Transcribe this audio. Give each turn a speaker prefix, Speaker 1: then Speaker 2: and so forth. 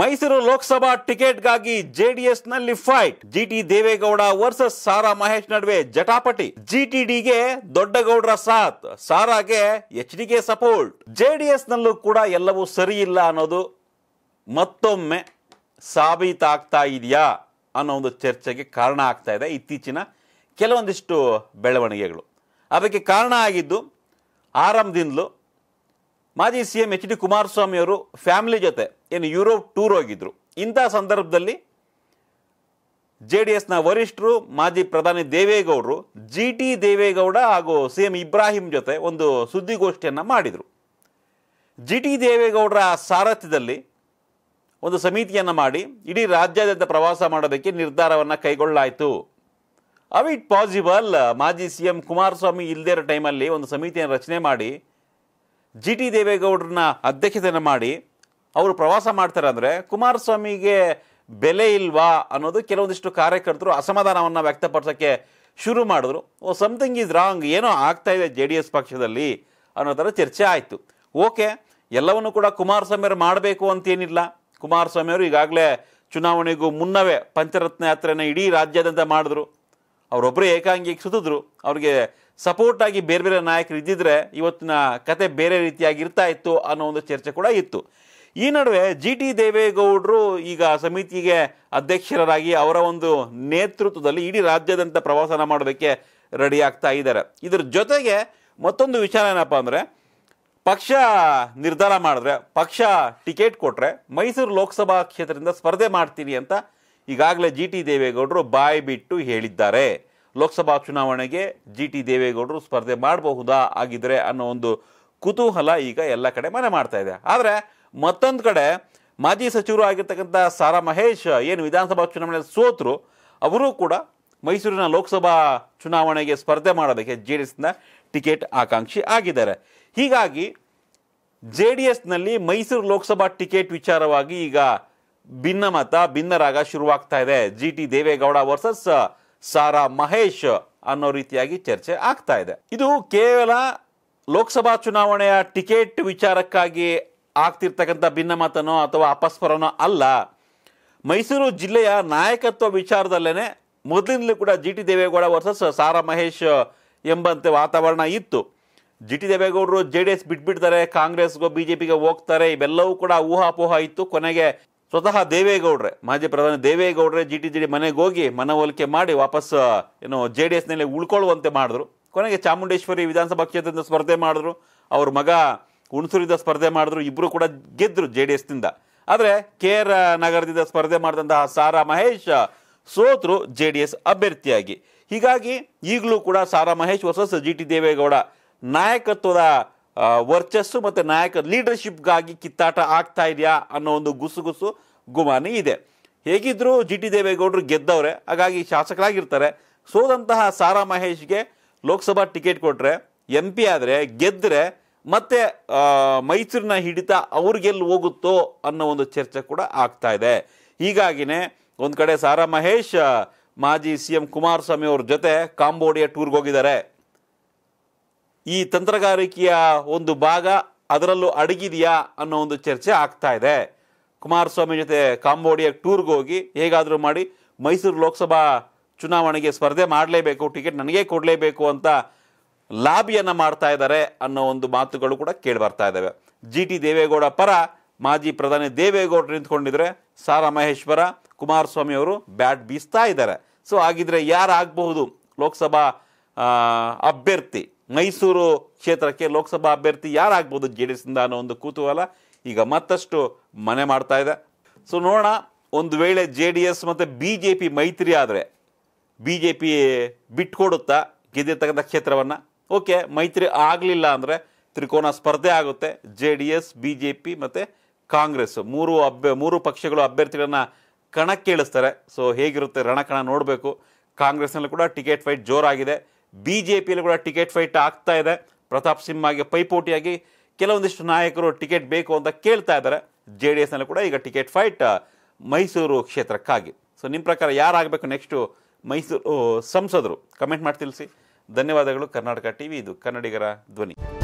Speaker 1: ಮೈಸೂರು ಲೋಕಸಭಾ ಟಿಕೆಟ್ಗಾಗಿ ಜೆಡಿಎಸ್ ನಲ್ಲಿ fight GT Devegowda versus Sara Mahesh ನಡುವೆ ಜಟಾಪಟಿ ಜಿಟಿಡಿಗೆ ದೊಡ್ಡಗೌಡರ ಸಾಥ್ ಸಾರಾಗೆ ಎಚ್ ಡಿಗೆ ಸಪೋರ್ಟ್ ಜೆಡಿಎಸ್ ನಲ್ಲೂ ಕೂಡ ಎಲ್ಲವೂ ಸರಿ ಇಲ್ಲ ಅನ್ನೋದು ಮತ್ತೊಮ್ಮೆ ಸಾಬೀತಾಗ್ತಾ ಇದೆಯಾ ಅನ್ನೋ ಒಂದು ಚರ್ಚೆಗೆ ಕಾರಣ ಆಗ್ತಾ ಇದೆ ಇತ್ತೀಚಿನ ಕೆಲವೊಂದಿಷ್ಟು ಬೆಳವಣಿಗೆಗಳು ಅದಕ್ಕೆ ಕಾರಣ ಆಗಿದ್ದು ಆರಂಭದಿಂದಲೂ ಮಾಜಿ C M H D Kumaraswamy ಅವರು ಫ್ಯಾಮಿಲಿ ಜೊತೆ ಏನು ಯುರೋಪ್ ಟೂರ್ ಹೋಗಿದ್ರು ಇಂಥ ಸಂದರ್ಭದಲ್ಲಿ ಜೆ ಡಿ ಎಸ್ನ ವರಿಷ್ಠರು ಮಾಜಿ ಪ್ರಧಾನಿ ದೇವೇಗೌಡರು ಜಿ ಟಿ ದೇವೇಗೌಡ ಹಾಗೂ ಸಿ ಎಂ ಇಬ್ರಾಹಿಂ ಜೊತೆ ಒಂದು ಸುದ್ದಿಗೋಷ್ಠಿಯನ್ನು ಮಾಡಿದರು ಜಿ ಟಿ ದೇವೇಗೌಡರ ಸಾರಥ್ಯದಲ್ಲಿ ಒಂದು ಸಮಿತಿಯನ್ನು ಮಾಡಿ ಇಡೀ ರಾಜ್ಯಾದ್ಯಂತ ಪ್ರವಾಸ ಮಾಡೋದಕ್ಕೆ ನಿರ್ಧಾರವನ್ನು ಕೈಗೊಳ್ಳಲಾಯಿತು ಅವ್ ಇಟ್ ಪಾಸಿಬಲ್ ಮಾಜಿ ಸಿ ಎಂ ಕುಮಾರಸ್ವಾಮಿ ಇಲ್ಲದೇ ಇರೋ ಟೈಮಲ್ಲಿ ಒಂದು ಸಮಿತಿಯನ್ನು ರಚನೆ ಮಾಡಿ ಜಿ ಟಿ ದೇವೇಗೌಡರನ್ನ ಅಧ್ಯಕ್ಷತೆಯನ್ನು ಮಾಡಿ ಅವರು ಪ್ರವಾಸ ಮಾಡ್ತಾರೆ ಅಂದರೆ ಕುಮಾರಸ್ವಾಮಿಗೆ ಬೆಲೆ ಇಲ್ವಾ ಅನ್ನೋದು ಕೆಲವೊಂದಿಷ್ಟು ಕಾರ್ಯಕರ್ತರು ಅಸಮಾಧಾನವನ್ನು ವ್ಯಕ್ತಪಡಿಸೋಕ್ಕೆ ಶುರು ಮಾಡಿದ್ರು ಓ ಸಮಥಿಂಗ್ ಈಸ್ ರಾಂಗ್ ಏನೋ ಇದೆ ಜೆ ಡಿ ಎಸ್ ಪಕ್ಷದಲ್ಲಿ ಅನ್ನೋ ಥರ ಚರ್ಚೆ ಆಯಿತು ಓಕೆ ಎಲ್ಲವನ್ನು ಕೂಡ ಕುಮಾರಸ್ವಾಮಿಯವರು ಮಾಡಬೇಕು ಅಂತೇನಿಲ್ಲ ಕುಮಾರಸ್ವಾಮಿಯವರು ಈಗಾಗಲೇ ಚುನಾವಣೆಗೂ ಮುನ್ನವೇ ಪಂಚರತ್ನ ಯಾತ್ರೆಯನ್ನು ಇಡೀ ರಾಜ್ಯಾದ್ಯಂತ ಮಾಡಿದ್ರು ಅವರೊಬ್ಬರೇ ಏಕಾಂಗಿಗೆ ಸುತ್ತಿದ್ರು ಅವ್ರಿಗೆ ಸಪೋರ್ಟ್ ಆಗಿ ಬೇರೆ ಬೇರೆ ನಾಯಕರು ಇದ್ದಿದ್ರೆ ಇವತ್ತಿನ ಕತೆ ಬೇರೆ ರೀತಿಯಾಗಿ ಇರ್ತಾ ಇತ್ತು ಅನ್ನೋ ಒಂದು ಚರ್ಚೆ ಕೂಡ ಇತ್ತು ಈ ನಡುವೆ ಜಿ ಟಿ ದೇವೇಗೌಡರು ಈಗ ಸಮಿತಿಗೆ ಅಧ್ಯಕ್ಷರಾಗಿ ಅವರ ಒಂದು ನೇತೃತ್ವದಲ್ಲಿ ಇಡೀ ರಾಜ್ಯಾದ್ಯಂತ ಪ್ರವಾಸನ ಮಾಡೋದಕ್ಕೆ ರೆಡಿ ಆಗ್ತಾ ಇದ್ದಾರೆ ಇದರ ಜೊತೆಗೆ ಮತ್ತೊಂದು ವಿಚಾರ ಏನಪ್ಪ ಅಂದರೆ ಪಕ್ಷ ನಿರ್ಧಾರ ಮಾಡಿದ್ರೆ ಪಕ್ಷ ಟಿಕೆಟ್ ಕೊಟ್ಟರೆ ಮೈಸೂರು ಲೋಕಸಭಾ ಕ್ಷೇತ್ರದಿಂದ ಸ್ಪರ್ಧೆ ಮಾಡ್ತೀನಿ ಅಂತ ಈಗಾಗಲೇ ಜಿ ಟಿ ದೇವೇಗೌಡರು ಬಾಯಿ ಬಿಟ್ಟು ಹೇಳಿದ್ದಾರೆ ಲೋಕಸಭಾ ಚುನಾವಣೆಗೆ ಜಿ ಟಿ ದೇವೇಗೌಡರು ಸ್ಪರ್ಧೆ ಮಾಡಬಹುದಾ ಆಗಿದ್ರೆ ಅನ್ನೋ ಒಂದು ಕುತೂಹಲ ಈಗ ಎಲ್ಲ ಕಡೆ ಮನೆ ಮಾಡ್ತಾ ಇದೆ ಆದರೆ ಮತ್ತೊಂದು ಕಡೆ ಮಾಜಿ ಸಚಿವರು ಆಗಿರ್ತಕ್ಕಂಥ ಸಾರಾ ಮಹೇಶ್ ಏನು ವಿಧಾನಸಭಾ ಚುನಾವಣೆ ಸೋತರು ಅವರು ಕೂಡ ಮೈಸೂರಿನ ಲೋಕಸಭಾ ಚುನಾವಣೆಗೆ ಸ್ಪರ್ಧೆ ಮಾಡೋದಕ್ಕೆ ಜೆ ಡಿ ಎಸ್ನ ಟಿಕೆಟ್ ಆಕಾಂಕ್ಷಿ ಆಗಿದ್ದಾರೆ ಹೀಗಾಗಿ ಜೆ ಡಿ ಎಸ್ನಲ್ಲಿ ಮೈಸೂರು ಲೋಕಸಭಾ ಟಿಕೆಟ್ ವಿಚಾರವಾಗಿ ಈಗ ಭಿನ್ನಮತ ಭಿನ್ನರಾಗ ಶುರುವಾಗ್ತಾ ಇದೆ G T Devegowda versus Sara Mahesh ಅನ್ನೋ ರೀತಿಯಾಗಿ ಚರ್ಚೆ ಆಗ್ತಾ ಇದೆ ಇದು ಕೇವಲ ಲೋಕಸಭಾ ಚುನಾವಣೆಯ ಟಿಕೆಟ್ ವಿಚಾರಕ್ಕಾಗಿ ಆಗ್ತಿರ್ತಕ್ಕಂಥ ಭಿನ್ನಮತನೋ ಅಥವಾ ಅಪಸ್ಪರನೋ ಅಲ್ಲ ಮೈಸೂರು ಜಿಲ್ಲೆಯ ನಾಯಕತ್ವ ವಿಚಾರದಲ್ಲೇ ಮೊದಲಿಂದಲೂ ಕೂಡ G T Devegowda versus Sara Mahesh ಎಂಬಂತೆ ವಾತಾವರಣ ಇತ್ತು ಜಿ ಟಿ ದೇವೇಗೌಡರು ಜೆ ಡಿ ಎಸ್ ಬಿಟ್ಬಿಡ್ತಾರೆ ಕಾಂಗ್ರೆಸ್ಗೋ ಬಿ ಜೆ ಪಿಗೆ ಹೋಗ್ತಾರೆ ಇವೆಲ್ಲವೂ ಕೂಡ ಊಹಾಪೋಹ ಇತ್ತು ಕೊನೆಗೆ ಸ್ವತಃ ದೇವೇಗೌಡ್ರೆ ಮಾಜಿ ಪ್ರಧಾನಿ ದೇವೇಗೌಡ್ರೆ ಜಿ ಟಿ ಜಿ ಡಿ ಮನೆಗೆ ಹೋಗಿ ಮನವೊಲಿಕೆ ಮಾಡಿ ವಾಪಸ್ ಏನು ಜೆ ಡಿ ಎಸ್ನಲ್ಲಿ ಉಳ್ಕೊಳ್ಳುವಂತೆ ಮಾಡಿದ್ರು ಕೊನೆಗೆ ಚಾಮುಂಡೇಶ್ವರಿ ವಿಧಾನಸಭಾ ಕ್ಷೇತ್ರದಿಂದ ಸ್ಪರ್ಧೆ ಮಾಡಿದ್ರು ಅವ್ರ ಮಗ ಹುಣಸೂರಿಂದ ಸ್ಪರ್ಧೆ ಮಾಡಿದ್ರು ಇಬ್ಬರು ಕೂಡ ಗೆದ್ದರು ಜೆ ಡಿ ಎಸ್ನಿಂದ ಆದರೆ ಕೆ ಆರ್ ನಗರದಿಂದ ಸ್ಪರ್ಧೆ ಮಾಡಿದಂತಹ ಸಾರಾ ಮಹೇಶ್ ಸೋತರು ಜೆ ಡಿ ಎಸ್ ಅಭ್ಯರ್ಥಿಯಾಗಿ ಹೀಗಾಗಿ ಈಗಲೂ ಕೂಡ Sara Mahesh versus G T Devegowda ನಾಯಕತ್ವದ ವರ್ಚಸ್ಸು ಮತ್ತು ನಾಯಕ ಲೀಡರ್ಶಿಪ್ಗಾಗಿ ಕಿತ್ತಾಟ ಆಗ್ತಾ ಇದೆಯಾ ಅನ್ನೋ ಒಂದು ಗುಸುಗುಸು ಗುಮಾನಿ ಇದೆ ಹೇಗಿದ್ದರೂ ಜಿ ಟಿ ದೇವೇಗೌಡರು ಗೆದ್ದವ್ರೆ ಹಾಗಾಗಿ ಶಾಸಕರಾಗಿರ್ತಾರೆ ಸೋದಂತಹ ಸಾರಾ ಮಹೇಶ್ಗೆ ಲೋಕಸಭಾ ಟಿಕೆಟ್ ಕೊಟ್ಟರೆ ಎಂ ಪಿ ಆದರೆ ಗೆದ್ದರೆ ಮತ್ತೆ ಮೈಸೂರಿನ ಹಿಡಿತ ಅವ್ರಿಗೆಲ್ಲಿ ಹೋಗುತ್ತೋ ಅನ್ನೋ ಒಂದು ಚರ್ಚೆ ಕೂಡ ಆಗ್ತಾ ಇದೆ ಹೀಗಾಗಿನೇ ಒಂದು ಕಡೆ ಸಾರಾ ಮಹೇಶ್ ಮಾಜಿ ಸಿ ಎಂ ಕುಮಾರಸ್ವಾಮಿ ಅವ್ರ ಜೊತೆ ಕಾಂಬೋಡಿಯಾ ಟೂರ್ಗೆ ಹೋಗಿದ್ದಾರೆ ಈ ತಂತ್ರಗಾರಿಕೆಯ ಒಂದು ಭಾಗ ಅದರಲ್ಲೂ ಅಡಗಿದೆಯಾ ಅನ್ನೋ ಒಂದು ಚರ್ಚೆ ಆಗ್ತಾ ಇದೆ ಕುಮಾರಸ್ವಾಮಿ ಜೊತೆ ಕಾಂಬೋಡಿಯಾ ಟೂರ್ಗೆ ಹೋಗಿ ಹೇಗಾದರೂ ಮಾಡಿ ಮೈಸೂರು ಲೋಕಸಭಾ ಚುನಾವಣೆಗೆ ಸ್ಪರ್ಧೆ ಮಾಡಲೇಬೇಕು ಟಿಕೆಟ್ ನನಗೆ ಕೊಡಲೇಬೇಕು ಅಂತ ಲಾಬಿಯನ್ನು ಮಾಡ್ತಾ ಇದ್ದಾರೆ ಅನ್ನೋ ಒಂದು ಮಾತುಗಳು ಕೂಡ ಕೇಳಿ ಬರ್ತಾ ಇದ್ದಾವೆ ಜಿ ಟಿ ದೇವೇಗೌಡ ಪರ ಮಾಜಿ ಪ್ರಧಾನಿ ದೇವೇಗೌಡ ನಿಂತ್ಕೊಂಡಿದ್ರೆ ಸಾರಾ ಮಹೇಶ್ವರ ಕುಮಾರಸ್ವಾಮಿ ಅವರು ಬ್ಯಾಟ್ ಬೀಸ್ತಾ ಇದ್ದಾರೆ ಸೊ ಹಾಗಿದ್ರೆ ಯಾರಾಗಬಹುದು ಲೋಕಸಭಾ ಅಭ್ಯರ್ಥಿ ಮೈಸೂರು ಕ್ಷೇತ್ರಕ್ಕೆ ಲೋಕಸಭಾ ಅಭ್ಯರ್ಥಿ ಯಾರಾಗ್ಬೋದು ಜೆ ಡಿ ಅನ್ನೋ ಒಂದು ಕುತೂಹಲ ಈಗ ಮತ್ತಷ್ಟು ಮನೆ ಮಾಡ್ತಾ ಇದೆ ಸೊ ನೋಡೋಣ ಒಂದು ವೇಳೆ ಜೆ ಡಿ ಎಸ್ ಮತ್ತು ಬಿ ಜೆ ಪಿ ಮೈತ್ರಿ ಆದರೆ ಬಿ ಜೆ ಪಿ ಬಿಟ್ಕೊಡುತ್ತಾ ಗೆದ್ದಿರ್ತಕ್ಕಂಥ ಕ್ಷೇತ್ರವನ್ನು ಓಕೆ ಮೈತ್ರಿ ಆಗಲಿಲ್ಲ ಅಂದರೆ ತ್ರಿಕೋನ ಸ್ಪರ್ಧೆ ಆಗುತ್ತೆ J D S B J P ಮತ್ತು ಕಾಂಗ್ರೆಸ್ ಮೂರು ಅಭ್ಯ ಮೂರು ಪಕ್ಷಗಳು ಅಭ್ಯರ್ಥಿಗಳನ್ನು ಕಣಕ್ಕೆ ಇಳಿಸ್ತಾರೆ ಸೊ ಹೇಗಿರುತ್ತೆ ರಣಕಣ ನೋಡಬೇಕು ಕಾಂಗ್ರೆಸ್ನಲ್ಲಿ ಕೂಡ ಟಿಕೆಟ್ ಫೈಟ್ ಜೋರಾಗಿದೆ ಬಿ ಜೆ ಪಿಯಲ್ಲಿ ಕೂಡ ಟಿಕೆಟ್ ಫೈಟ್ ಆಗ್ತಾ ಇದೆ ಪ್ರತಾಪ್ ಸಿಂಹಾಗೆ ಪೈಪೋಟಿಯಾಗಿ ಕೆಲವೊಂದಿಷ್ಟು ನಾಯಕರು ಟಿಕೆಟ್ ಬೇಕು ಅಂತ ಕೇಳ್ತಾ ಇದ್ದಾರೆ ಜೆ ಡಿ ಎಸ್ನಲ್ಲೂ ಕೂಡ ಈಗ ಟಿಕೆಟ್ ಫೈಟ್ ಮೈಸೂರು ಕ್ಷೇತ್ರಕ್ಕಾಗಿ ಸೊ ನಿಮ್ಮ ಪ್ರಕಾರ ಯಾರಾಗಬೇಕು ನೆಕ್ಸ್ಟು ಮೈಸೂರು ಸಂಸದರು ಕಮೆಂಟ್ ಮಾಡಿ ತಿಳಿಸಿ ಧನ್ಯವಾದಗಳು ಕರ್ನಾಟಕ ಟಿ ವಿ ಇದು ಕನ್ನಡಿಗರ ಧ್ವನಿ